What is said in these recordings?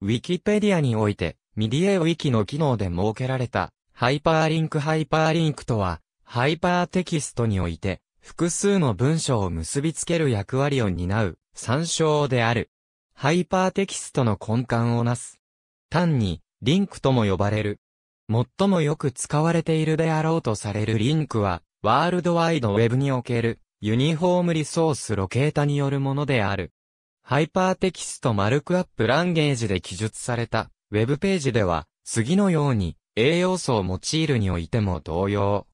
ウィキペディアにおいて、ミディエウィキの機能で設けられた、ハイパーリンクハイパーリンクとは、ハイパーテキストにおいて、複数の文章を結びつける役割を担う、参照である。ハイパーテキストの根幹をなす。単に、リンクとも呼ばれる。最もよく使われているであろうとされるリンクは、ワールドワイドウェブにおける、ユニフォームリソースロケータによるものである。ハイパーテキストマルクアップランゲージで記述された、ウェブページでは、次のように、栄養素を用いるにおいても同様。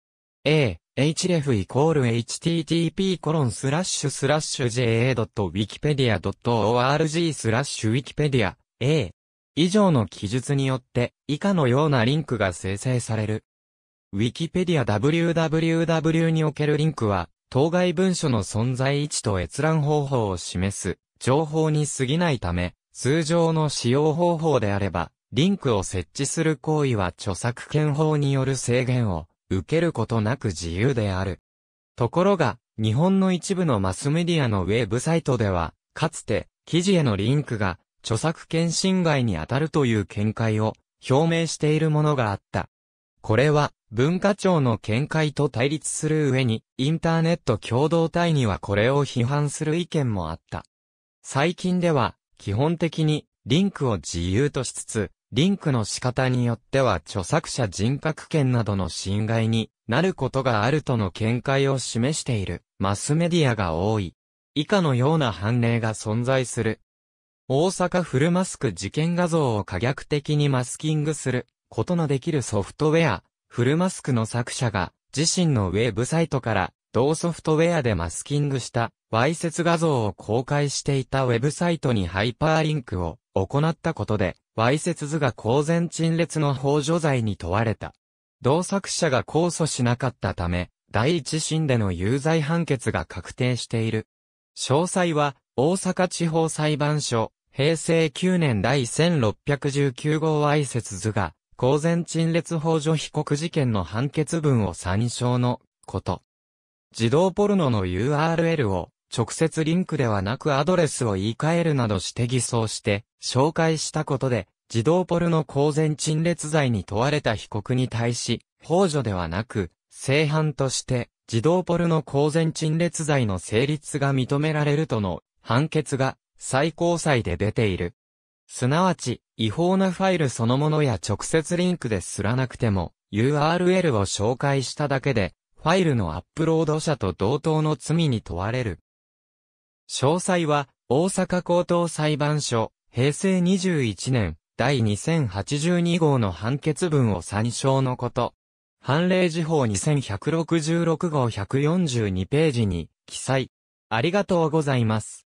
A、href イコール http コロンスラッシュスラッシュ ja.wikipedia.org スラッシュ wikipedia A 以上の記述によって以下のようなリンクが生成される。Wikipedia www におけるリンクは当該文書の存在位置と閲覧方法を示す情報に過ぎないため、通常の使用方法であれば、リンクを設置する行為は著作権法による制限を受けることなく自由である。ところが、日本の一部のマスメディアのウェブサイトでは、かつて記事へのリンクが著作権侵害に当たるという見解を表明しているものがあった。これは文化庁の見解と対立する上に、インターネット共同体にはこれを批判する意見もあった。最近では、基本的に、リンクを自由としつつ、リンクの仕方によっては著作者人格権などの侵害になることがあるとの見解を示しているマスメディアが多い。以下のような判例が存在する。大阪フルマスク事件画像を可逆的にマスキングすることのできるソフトウェア、フルマスクの作者が自身のウェブサイトから同ソフトウェアでマスキングした、わいせつ画像を公開していたウェブサイトにハイパーリンクを行ったことで、わいせつ図が公然陳列の法助罪に問われた。同作者が控訴しなかったため、第一審での有罪判決が確定している。詳細は、大阪地方裁判所、平成9年第1619号わいせつ図が、公然陳列法助被告事件の判決文を参照のこと。自動ポルノの URL を直接リンクではなくアドレスを言い換えるなどして偽装して紹介したことで自動ポルノ公然陳列罪に問われた被告に対し、法助ではなく、正犯として自動ポルノ公然陳列罪の成立が認められるとの判決が最高裁で出ている。すなわち、違法なファイルそのものや直接リンクですらなくても、URL を紹介しただけで、ファイルのアップロード者と同等の罪に問われる。詳細は、大阪高等裁判所、平成21年、第2082号の判決文を参照のこと。判例事法2166号142ページに記載。ありがとうございます。